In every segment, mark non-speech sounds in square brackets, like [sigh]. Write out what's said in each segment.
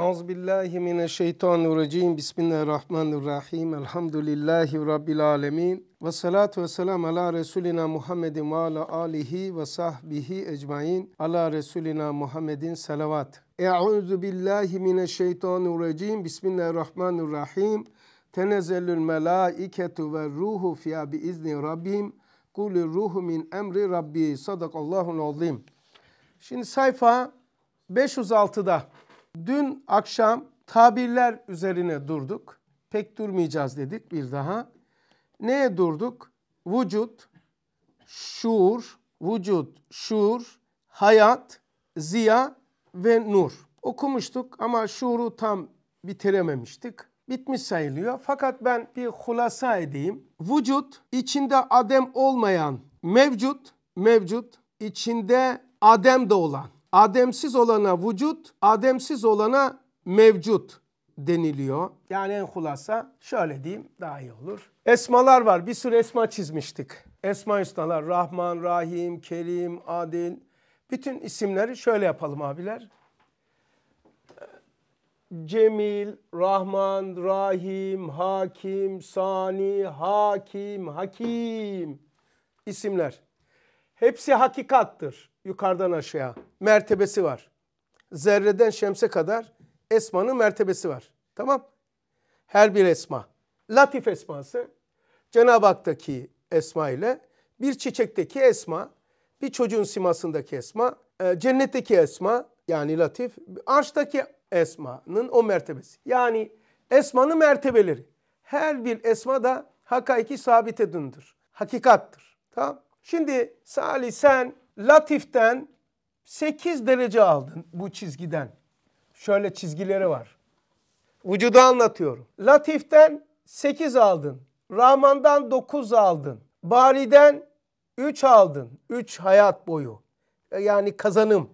Euzubillahimineşşeytanirracim. Bismillahirrahmanirrahim. Elhamdülillahi Rabbil alemin. Ve salatu ve selam ala Resulina Muhammedin ve ala alihi ve sahbihi ecmain. Ala Resulina Muhammedin salavat. Euzubillahimineşşeytanirracim. Bismillahirrahmanirrahim. Tenezzelül melâiketu ve ruhu fiyâ biizni rabbim. Kulü ruhu min emri rabbi. Sadakallahu azim. Şimdi sayfa 506'da. Dün akşam tabirler üzerine durduk. Pek durmayacağız dedik bir daha. Neye durduk? Vücut, şuur, vücut, şuur, hayat, ziya ve nur. Okumuştuk ama şuuru tam bitirememiştik. Bitmiş sayılıyor. Fakat ben bir hulasa edeyim. Vücut içinde adem olmayan mevcut, mevcut içinde adem de olan Ademsiz olana vücut, ademsiz olana mevcut deniliyor. Yani en hulasa şöyle diyeyim daha iyi olur. Esmalar var. Bir sürü esma çizmiştik. Esma Hüsnalar, Rahman, Rahim, Kerim, Adil. Bütün isimleri şöyle yapalım abiler. Cemil, Rahman, Rahim, Hakim, Sani, Hakim, Hakim isimler. Hepsi hakikattır yukarıdan aşağı mertebesi var. Zerreden şemse kadar esmanın mertebesi var. Tamam? Her bir esma. Latif esması Cenab-ı Hak'taki esma ile bir çiçekteki esma, bir çocuğun simasındaki esma, e, cennetteki esma yani latif, arştaki esmanın o mertebesi. Yani esmanın mertebeleri. Her bir esma da hakaiki sabit edindir. Hakikattır. Tamam? Şimdi Salih sen Latif'ten 8 derece aldın bu çizgiden. Şöyle çizgileri var. Vücudu anlatıyorum. Latif'ten 8 aldın. Rahman'dan 9 aldın. Bari'den 3 aldın. 3 hayat boyu. E, yani kazanım.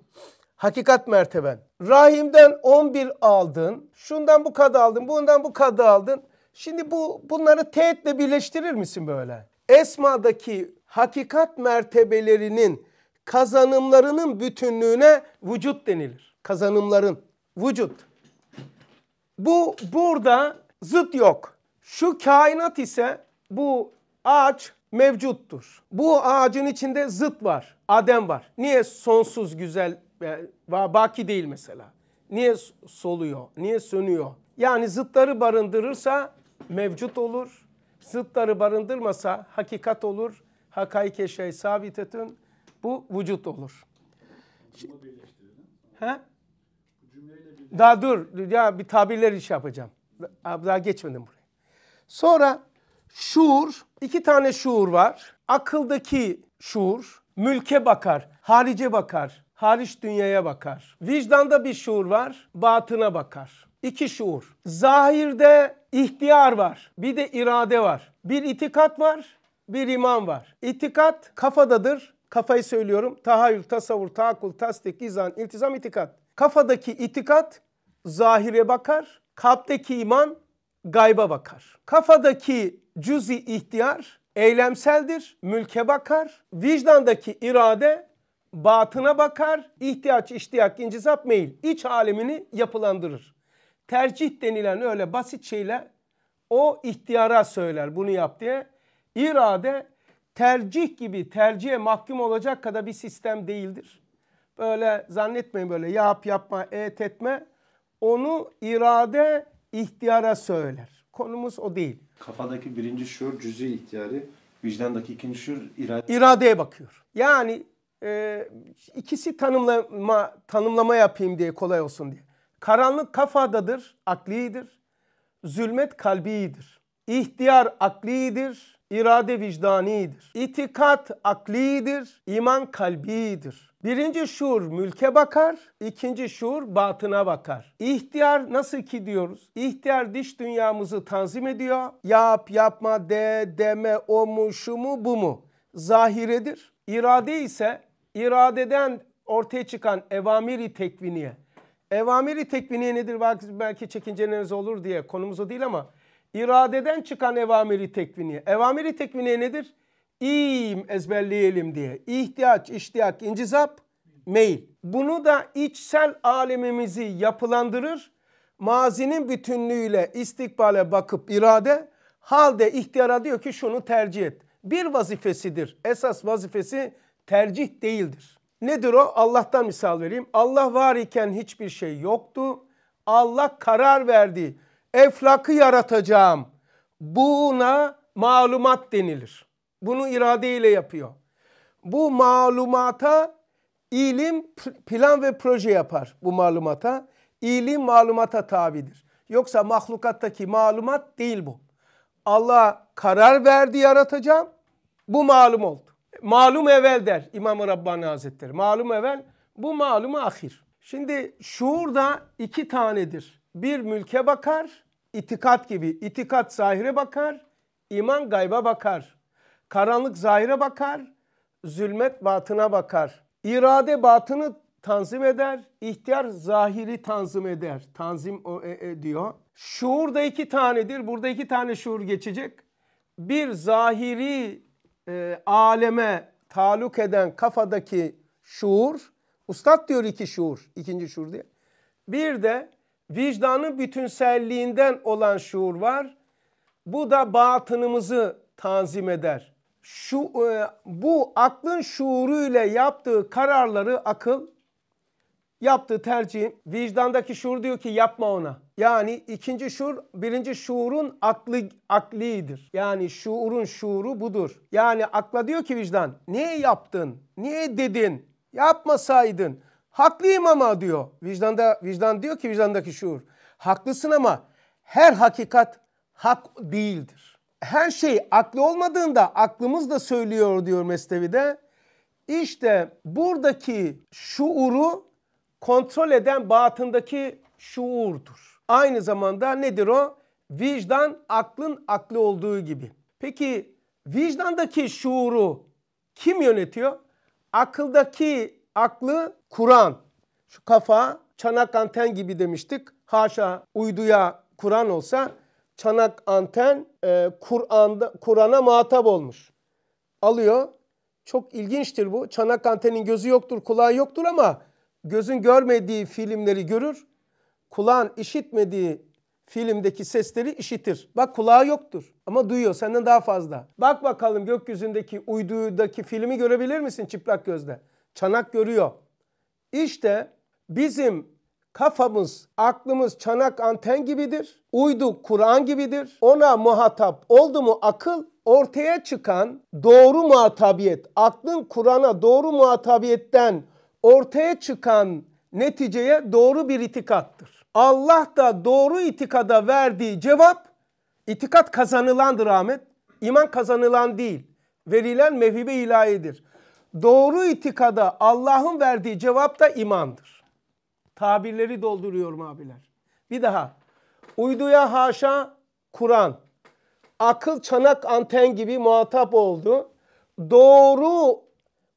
Hakikat merteben. Rahim'den 11 aldın. Şundan bu kadar aldın. Bundan bu kadar aldın. Şimdi bu bunları teğetle birleştirir misin böyle? Esma'daki hakikat mertebelerinin kazanımlarının bütünlüğüne vücut denilir. Kazanımların vücut. Bu burada zıt yok. Şu kainat ise bu ağaç mevcuttur. Bu ağacın içinde zıt var. Adem var. Niye sonsuz güzel e, baki değil mesela? Niye soluyor? Niye sönüyor? Yani zıtları barındırırsa mevcut olur. Zıtları barındırmasa hakikat olur. Hakayke şey sabitetün bu vücut olur. he? Daha dur. Ya bir tabirler iş yapacağım. Daha geçmedim buraya. Sonra şuur. iki tane şuur var. Akıldaki şuur. Mülke bakar. Harice bakar. Hariç dünyaya bakar. Vicdanda bir şuur var. Batına bakar. İki şuur. Zahirde ihtiyar var. Bir de irade var. Bir itikat var. Bir iman var. İtikat kafadadır. Kafayı söylüyorum. Tahayyül, tasavvur, tahakkul, tasdik, izan, iltizam, itikat. Kafadaki itikat zahire bakar. Kalpteki iman gayba bakar. Kafadaki cüzi ihtiyar eylemseldir, mülke bakar. Vicdandaki irade batına bakar. İhtiyaç, iştiyak, incizap, meyil. iç alemini yapılandırır. Tercih denilen öyle basit şeyle o ihtiyara söyler bunu yap diye. İrade tercih gibi tercihe mahkum olacak kadar bir sistem değildir. Böyle zannetmeyin böyle yap yapma et etme onu irade ihtiyara söyler. Konumuz o değil. Kafadaki birinci şuur cüz'i ihtiyarı, vicdandaki ikinci şuur irade. İradeye bakıyor. Yani e, ikisi tanımlama, tanımlama yapayım diye kolay olsun diye. Karanlık kafadadır, aklidir. Zulmet kalbidir. İhtiyar aklidir irade vicdanidir. İtikat aklidir, iman kalbidir. Birinci şuur mülke bakar, ikinci şuur batına bakar. İhtiyar nasıl ki diyoruz? İhtiyar diş dünyamızı tanzim ediyor. Yap, yapma, de, deme, o mu, şu mu, bu mu? Zahiredir. İrade ise iradeden ortaya çıkan evamiri tekviniye. Evamiri tekviniye nedir? Belki, belki çekinceleriniz olur diye konumuz o değil ama iradeden çıkan evamiri tekviniye. Evamiri tekviniye nedir? İyiyim ezberleyelim diye. İhtiyaç, iştiyak, incizap, meyil. Bunu da içsel alemimizi yapılandırır. Mazinin bütünlüğüyle istikbale bakıp irade halde ihtiyara diyor ki şunu tercih et. Bir vazifesidir. Esas vazifesi tercih değildir. Nedir o? Allah'tan misal vereyim. Allah var iken hiçbir şey yoktu. Allah karar verdi. Eflakı yaratacağım. Buna malumat denilir. Bunu irade ile yapıyor. Bu malumata ilim plan ve proje yapar bu malumata. İlim malumata tabidir. Yoksa mahlukattaki malumat değil bu. Allah karar verdi yaratacağım. Bu malum oldu. Malum evvel der İmam-ı Rabbani Hazretleri. Malum evvel bu malumu ahir. Şimdi şuur da iki tanedir bir mülke bakar, itikat gibi. İtikat zahire bakar, iman gayba bakar. Karanlık zahire bakar, zulmet batına bakar. İrade batını tanzim eder, ihtiyar zahiri tanzim eder. Tanzim o, e, e, diyor. Şuur da iki tanedir. Burada iki tane şuur geçecek. Bir zahiri e, aleme taluk eden kafadaki şuur. Ustad diyor iki şuur, ikinci şuur diye. Bir de vicdanın bütünselliğinden olan şuur var. Bu da batınımızı tanzim eder. Şu e, bu aklın şuuruyla yaptığı kararları akıl yaptığı tercih vicdandaki şuur diyor ki yapma ona. Yani ikinci şuur birinci şuurun aklı aklidir. Yani şuurun şuuru budur. Yani akla diyor ki vicdan niye yaptın? Niye dedin? Yapmasaydın. Haklıyım ama diyor. Vicdanda vicdan diyor ki vicdandaki şuur. Haklısın ama her hakikat hak değildir. Her şey aklı olmadığında aklımız da söylüyor diyor Mesnevi'de. İşte buradaki şuuru kontrol eden batındaki şuurdur. Aynı zamanda nedir o? Vicdan aklın aklı olduğu gibi. Peki vicdandaki şuuru kim yönetiyor? Akıldaki Aklı Kur'an. Şu kafa çanak anten gibi demiştik. Haşa uyduya Kur'an olsa çanak anten e, Kur'an'da Kur'an'a muhatap olmuş. Alıyor. Çok ilginçtir bu. Çanak antenin gözü yoktur, kulağı yoktur ama gözün görmediği filmleri görür. Kulağın işitmediği filmdeki sesleri işitir. Bak kulağı yoktur ama duyuyor senden daha fazla. Bak bakalım gökyüzündeki uydudaki filmi görebilir misin çıplak gözle? çanak görüyor. İşte bizim kafamız, aklımız çanak anten gibidir. Uydu Kur'an gibidir. Ona muhatap oldu mu akıl ortaya çıkan doğru muhatabiyet, aklın Kur'an'a doğru muhatabiyetten ortaya çıkan neticeye doğru bir itikattır. Allah da doğru itikada verdiği cevap itikat kazanılandır Ahmet. İman kazanılan değil. Verilen mevhibe ilahidir doğru itikada Allah'ın verdiği cevap da imandır. Tabirleri dolduruyorum abiler. Bir daha. Uyduya haşa Kur'an. Akıl çanak anten gibi muhatap oldu. Doğru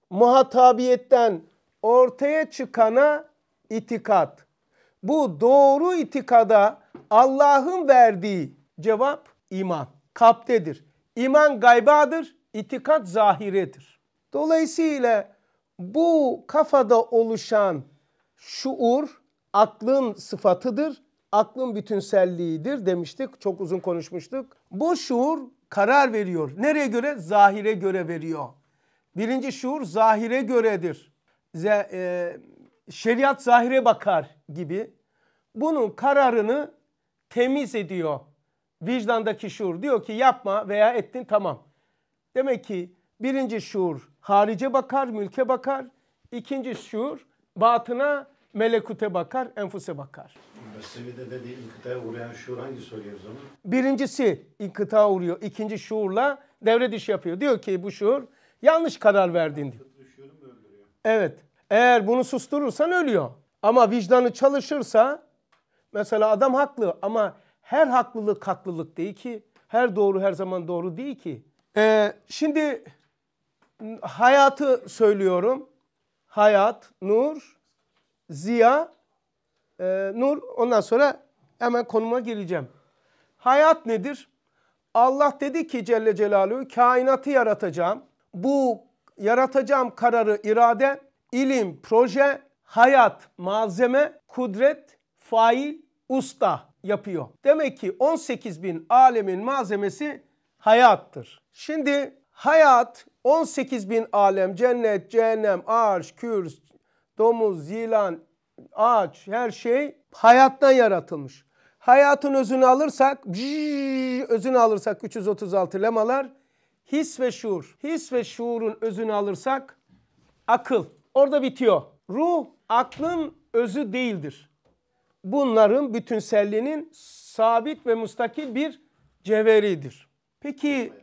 muhatabiyetten ortaya çıkana itikat. Bu doğru itikada Allah'ın verdiği cevap iman. Kaptedir. İman gaybadır, itikat zahiredir. Dolayısıyla bu kafada oluşan şuur aklın sıfatıdır. Aklın bütünselliğidir demiştik. Çok uzun konuşmuştuk. Bu şuur karar veriyor. Nereye göre? Zahire göre veriyor. Birinci şuur zahire göredir. Z- e- şeriat zahire bakar gibi. Bunun kararını temiz ediyor. Vicdandaki şuur diyor ki yapma veya ettin tamam. Demek ki Birinci şuur harice bakar, mülke bakar. İkinci şuur batına, melekute bakar, enfuse bakar. Mesnevi'de dediği inkıtaya uğrayan şuur hangisi oluyor o zaman? Birincisi inkıta uğruyor. İkinci şuurla devre dışı yapıyor. Diyor ki bu şuur yanlış karar verdin diyor. Evet. Eğer bunu susturursan ölüyor. Ama vicdanı çalışırsa mesela adam haklı ama her haklılık haklılık değil ki. Her doğru her zaman doğru değil ki. Ee, şimdi hayatı söylüyorum. Hayat, nur, ziya, e, nur. Ondan sonra hemen konuma geleceğim. Hayat nedir? Allah dedi ki Celle Celaluhu kainatı yaratacağım. Bu yaratacağım kararı irade, ilim, proje, hayat, malzeme, kudret, fail, usta yapıyor. Demek ki 18 bin alemin malzemesi hayattır. Şimdi hayat 18 bin alem, cennet, cehennem, ağaç, kürs, domuz, yılan, ağaç her şey hayattan yaratılmış. Hayatın özünü alırsak, özünü alırsak 336 lemalar his ve şuur. His ve şuurun özünü alırsak akıl. Orada bitiyor. Ruh aklın özü değildir. Bunların bütünselliğinin sabit ve mustakil bir cevheridir. Peki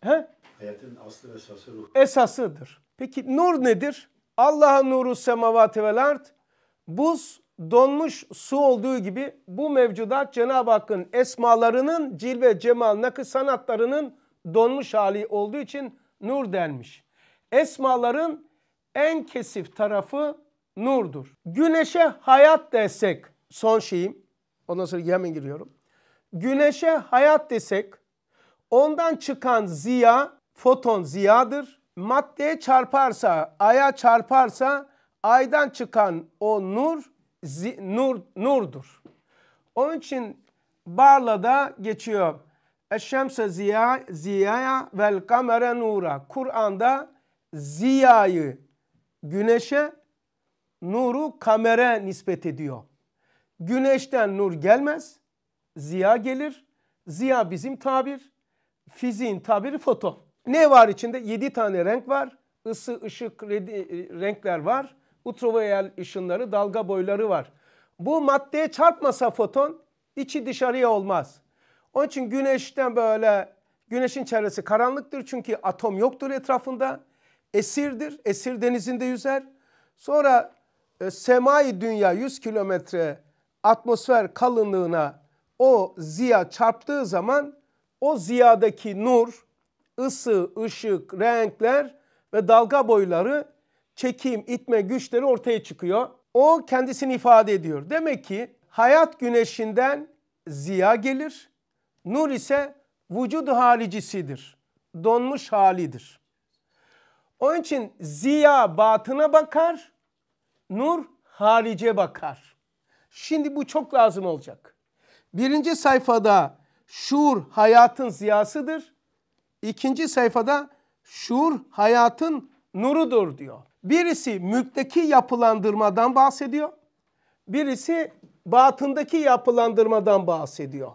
he? Hayatın aslı ve esası ruh. Esasıdır. Peki nur nedir? Allah'ın nuru semavati vel ard. Buz donmuş su olduğu gibi bu mevcudat Cenab-ı Hakk'ın esmalarının cilve cemal nakı sanatlarının donmuş hali olduğu için nur denmiş. Esmaların en kesif tarafı nurdur. Güneşe hayat desek son şeyim. Ondan sonra yemin giriyorum. Güneşe hayat desek ondan çıkan ziya foton ziyadır. Maddeye çarparsa, aya çarparsa aydan çıkan o nur zi, nur nurdur. Onun için Barla'da geçiyor. Eşşemse ziya, ziyaya vel kamere nura. Kur'an'da ziyayı güneşe, nuru kamere nispet ediyor. Güneşten nur gelmez, ziya gelir. Ziya bizim tabir, fiziğin tabiri foton. Ne var içinde? 7 tane renk var. Isı, ışık, e, renkler var. ultraviyel ışınları, dalga boyları var. Bu maddeye çarpmasa foton içi dışarıya olmaz. Onun için güneşten böyle güneşin çevresi karanlıktır çünkü atom yoktur etrafında. Esirdir, esir denizinde yüzer. Sonra e, semai dünya 100 kilometre atmosfer kalınlığına o ziya çarptığı zaman o ziyadaki nur ısı, ışık, renkler ve dalga boyları, çekim, itme güçleri ortaya çıkıyor. O kendisini ifade ediyor. Demek ki hayat güneşinden ziya gelir. Nur ise vücud halicisidir. Donmuş halidir. Onun için ziya batına bakar, nur harice bakar. Şimdi bu çok lazım olacak. Birinci sayfada şuur hayatın ziyasıdır. İkinci sayfada şuur hayatın nurudur diyor. Birisi mülkteki yapılandırmadan bahsediyor. Birisi batındaki yapılandırmadan bahsediyor.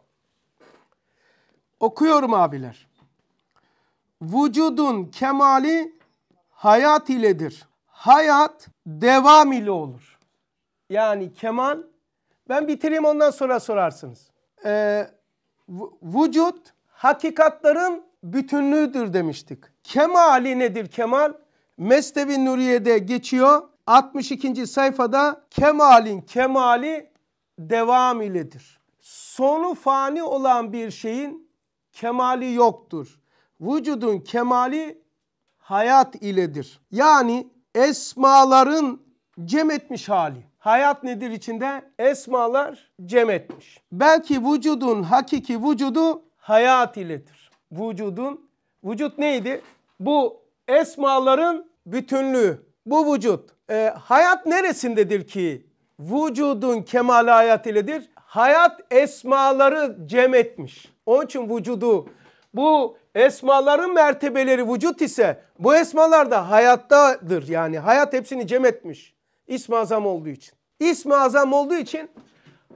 Okuyorum abiler. Vücudun kemali hayat iledir. Hayat devam ile olur. Yani kemal, ben bitireyim ondan sonra sorarsınız. Ee, vücut hakikatların bütünlüğüdür demiştik. Kemali nedir kemal? Mesnevi Nuriye'de geçiyor. 62. sayfada kemalin kemali devam iledir. Sonu fani olan bir şeyin kemali yoktur. Vücudun kemali hayat iledir. Yani esmaların cem etmiş hali. Hayat nedir içinde? Esmalar cem etmiş. Belki vücudun hakiki vücudu hayat iledir vücudun. Vücut neydi? Bu esmaların bütünlüğü. Bu vücut. E, hayat neresindedir ki? Vücudun kemal hayat iledir. Hayat esmaları cem etmiş. Onun için vücudu bu esmaların mertebeleri vücut ise bu esmalar da hayattadır. Yani hayat hepsini cem etmiş. İsmi azam olduğu için. İsmi azam olduğu için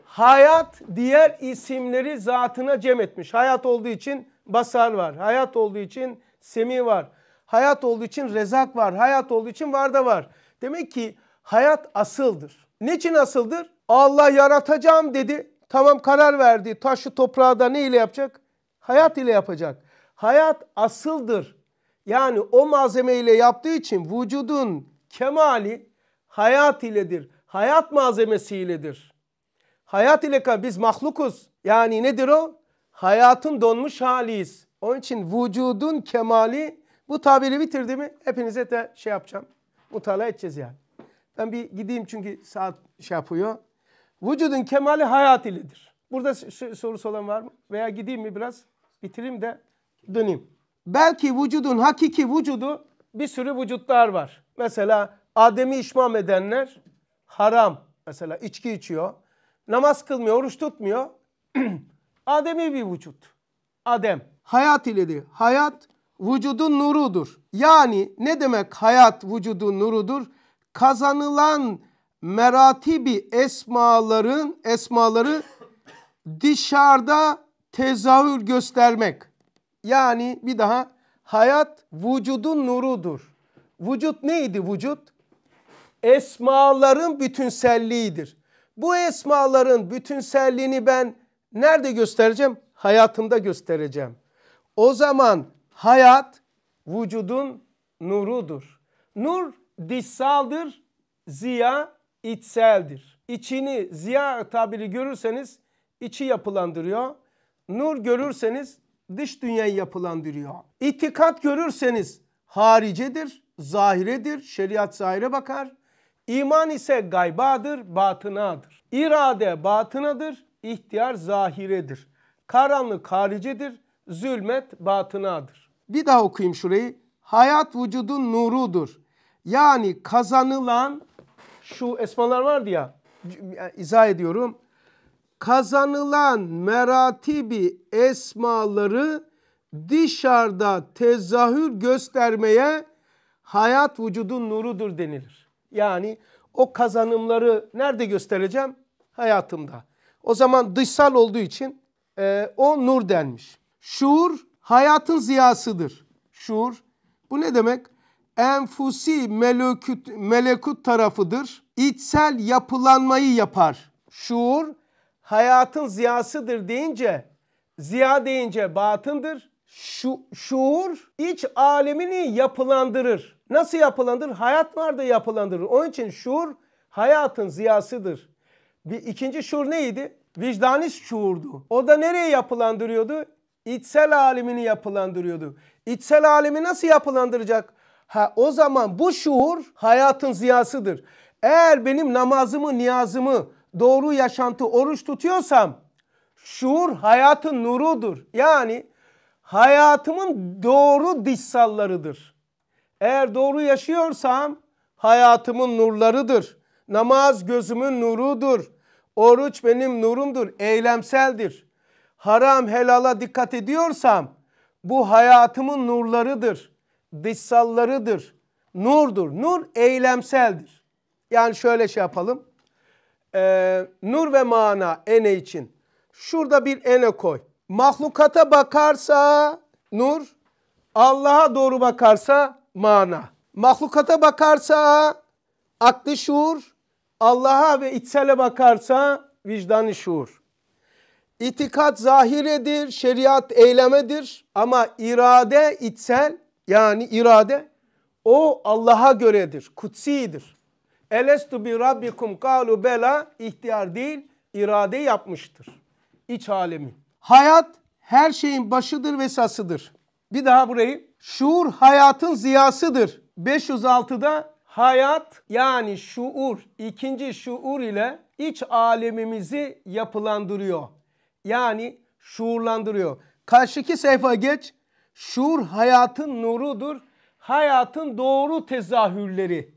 hayat diğer isimleri zatına cem etmiş. Hayat olduğu için basar var. Hayat olduğu için semi var. Hayat olduğu için rezak var. Hayat olduğu için var da var. Demek ki hayat asıldır. Niçin asıldır? Allah yaratacağım dedi. Tamam karar verdi. Taşı toprağı da ne ile yapacak? Hayat ile yapacak. Hayat asıldır. Yani o malzeme ile yaptığı için vücudun kemali hayat iledir. Hayat malzemesi iledir. Hayat ile biz mahlukuz. Yani nedir o? hayatın donmuş haliyiz. Onun için vücudun kemali bu tabiri bitirdi mi hepinize de şey yapacağım. Mutala edeceğiz yani. Ben bir gideyim çünkü saat şey yapıyor. Vücudun kemali hayat ilidir. Burada sorusu olan var mı? Veya gideyim mi biraz bitireyim de döneyim. Belki vücudun hakiki vücudu bir sürü vücutlar var. Mesela Adem'i işmam edenler haram. Mesela içki içiyor. Namaz kılmıyor, oruç tutmuyor. [clears throat] Ademi bir vücut. Adem. Hayat iledir. Hayat vücudun nurudur. Yani ne demek hayat vücudun nurudur? Kazanılan meratibi esmaların esmaları dışarıda tezahür göstermek. Yani bir daha hayat vücudun nurudur. Vücut neydi vücut? Esmaların bütünselliğidir. Bu esmaların bütünselliğini ben Nerede göstereceğim? Hayatımda göstereceğim. O zaman hayat vücudun nurudur. Nur dışsaldır, ziya içseldir. İçini ziya tabiri görürseniz içi yapılandırıyor. Nur görürseniz dış dünyayı yapılandırıyor. İtikat görürseniz haricedir, zahiredir, şeriat zahire bakar. İman ise gaybadır, batınadır. İrade batınadır, ihtiyar zahiredir. Karanlık haricidir, zulmet batınadır. Bir daha okuyayım şurayı. Hayat vücudun nurudur. Yani kazanılan şu esmalar vardı ya izah ediyorum. Kazanılan meratibi esmaları dışarıda tezahür göstermeye hayat vücudun nurudur denilir. Yani o kazanımları nerede göstereceğim? Hayatımda. O zaman dışsal olduğu için e, o nur denmiş. Şuur hayatın ziyasıdır. Şuur bu ne demek? Enfusi melekut, melekut tarafıdır. İçsel yapılanmayı yapar. Şuur hayatın ziyasıdır deyince ziya deyince batındır. Şu, şuur iç alemini yapılandırır. Nasıl yapılandırır? Hayat var da yapılandırır. Onun için şuur hayatın ziyasıdır. Bir ikinci şuur neydi? vicdani şuurdu. O da nereye yapılandırıyordu? İçsel alemini yapılandırıyordu. İçsel alemi nasıl yapılandıracak? Ha o zaman bu şuur hayatın ziyasıdır. Eğer benim namazımı, niyazımı, doğru yaşantı, oruç tutuyorsam şuur hayatın nurudur. Yani hayatımın doğru dışsallarıdır. Eğer doğru yaşıyorsam hayatımın nurlarıdır. Namaz gözümün nurudur. Oruç benim nurumdur, eylemseldir. Haram helala dikkat ediyorsam bu hayatımın nurlarıdır, dışsallarıdır, nurdur. Nur eylemseldir. Yani şöyle şey yapalım. Ee, nur ve mana ene için. Şurada bir ene koy. Mahlukata bakarsa nur, Allah'a doğru bakarsa mana. Mahlukata bakarsa aklı şuur, Allah'a ve içsele bakarsa vicdanı şuur. İtikat zahiredir, şeriat eylemedir ama irade içsel yani irade o Allah'a göredir, kutsidir. Elestu bi rabbikum kalu bela ihtiyar değil, irade yapmıştır. iç alemi. Hayat her şeyin başıdır ve sasıdır. Bir daha burayı. Şuur hayatın ziyasıdır. 506'da hayat yani şuur, ikinci şuur ile iç alemimizi yapılandırıyor. Yani şuurlandırıyor. Karşıki sayfa geç. Şuur hayatın nurudur. Hayatın doğru tezahürleri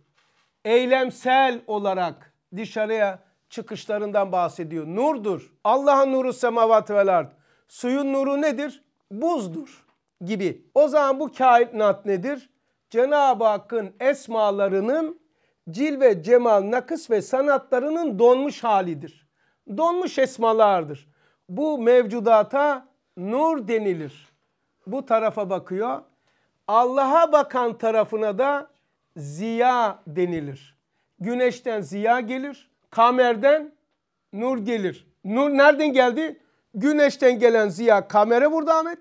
eylemsel olarak dışarıya çıkışlarından bahsediyor. Nurdur. Allah'ın nuru semavat vel ard. Suyun nuru nedir? Buzdur gibi. O zaman bu kainat nedir? Cenab-ı Hakk'ın esmalarının cil ve cemal, nakıs ve sanatlarının donmuş halidir. Donmuş esmalardır. Bu mevcudata nur denilir. Bu tarafa bakıyor. Allah'a bakan tarafına da ziya denilir. Güneşten ziya gelir, kamerden nur gelir. Nur nereden geldi? Güneşten gelen ziya kamera vurdu Ahmet.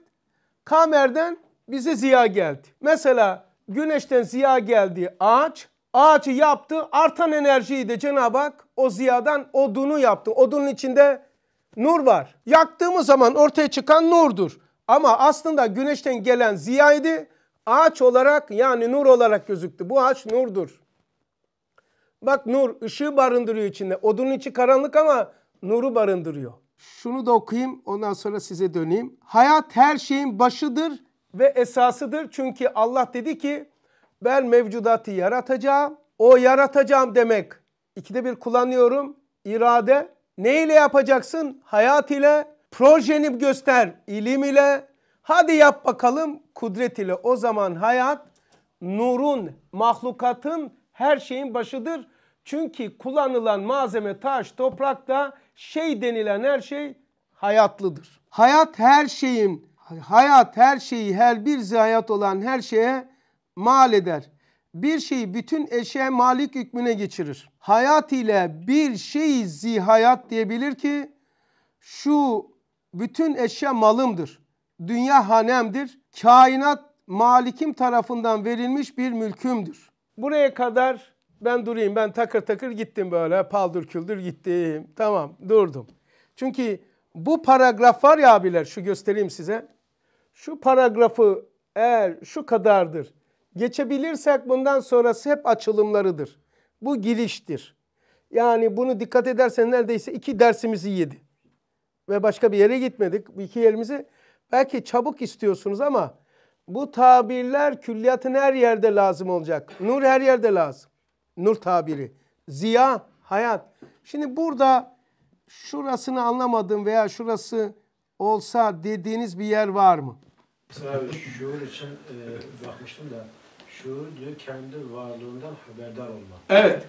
Kamerden bize ziya geldi. Mesela güneşten ziya geldi ağaç. Ağacı yaptı. Artan enerjiyi de Cenab-ı Hak o ziyadan odunu yaptı. Odunun içinde nur var. Yaktığımız zaman ortaya çıkan nurdur. Ama aslında güneşten gelen ziyaydı. Ağaç olarak yani nur olarak gözüktü. Bu ağaç nurdur. Bak nur ışığı barındırıyor içinde. Odunun içi karanlık ama nuru barındırıyor. Şunu da okuyayım ondan sonra size döneyim. Hayat her şeyin başıdır ve esasıdır. Çünkü Allah dedi ki ben mevcudatı yaratacağım. O yaratacağım demek İkide bir kullanıyorum. İrade ne ile yapacaksın? Hayat ile, projeni göster, ilim ile. Hadi yap bakalım kudret ile. O zaman hayat nurun, mahlukatın, her şeyin başıdır. Çünkü kullanılan malzeme taş, toprakta şey denilen her şey hayatlıdır. Hayat her şeyin hayat her şeyi, her bir zayat olan her şeye mal eder. Bir şeyi bütün eşe malik hükmüne geçirir. Hayat ile bir şeyi zihayat diyebilir ki şu bütün eşya malımdır. Dünya hanemdir. Kainat malikim tarafından verilmiş bir mülkümdür. Buraya kadar ben durayım. Ben takır takır gittim böyle. Paldır küldür gittim. Tamam durdum. Çünkü bu paragraf var ya abiler şu göstereyim size şu paragrafı eğer şu kadardır geçebilirsek bundan sonrası hep açılımlarıdır. Bu giriştir. Yani bunu dikkat edersen neredeyse iki dersimizi yedi. Ve başka bir yere gitmedik. Bu iki yerimizi belki çabuk istiyorsunuz ama bu tabirler külliyatın her yerde lazım olacak. Nur her yerde lazım. Nur tabiri. Ziya, hayat. Şimdi burada şurasını anlamadım veya şurası olsa dediğiniz bir yer var mı? Mesela abi şuur için e, bakmıştım da şuur diyor kendi varlığından haberdar olma. Evet.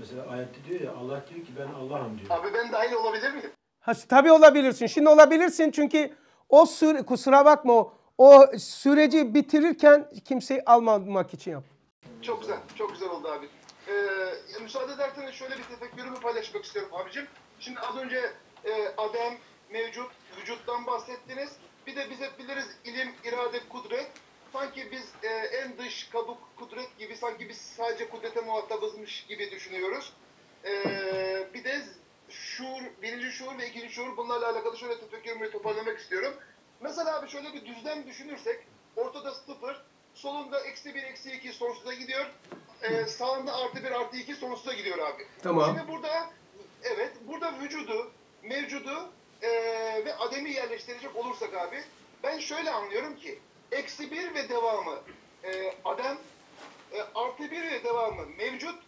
Mesela ayette diyor ya Allah diyor ki ben Allah'ım diyor. Abi ben dahil olabilir miyim? Ha, tabii olabilirsin. Şimdi olabilirsin çünkü o süre, kusura bakma o, süreci bitirirken kimseyi almamak için yap. Çok güzel. Çok güzel oldu abi. Ee, müsaade edersen şöyle bir tefekkürümü paylaşmak istiyorum abicim. Şimdi az önce e, Adem mevcut vücuttan bahsettiniz. Bir de biz hep biliriz ilim, irade, kudret. Sanki biz e, en dış kabuk kudret gibi, sanki biz sadece kudrete muhatabızmış gibi düşünüyoruz. E, bir de şuur, birinci şuur ve ikinci şuur bunlarla alakalı şöyle tefekkürümü toparlamak istiyorum. Mesela abi şöyle bir düzlem düşünürsek, ortada sıfır, solunda eksi bir, eksi iki sonsuza gidiyor. E, sağında artı bir, artı iki sonsuza gidiyor abi. Tamam. Şimdi burada, evet, burada vücudu, mevcudu e, ve ademi yerleştirecek olursak abi ben şöyle anlıyorum ki eksi bir ve devamı e, adem e, artı bir ve devamı mevcut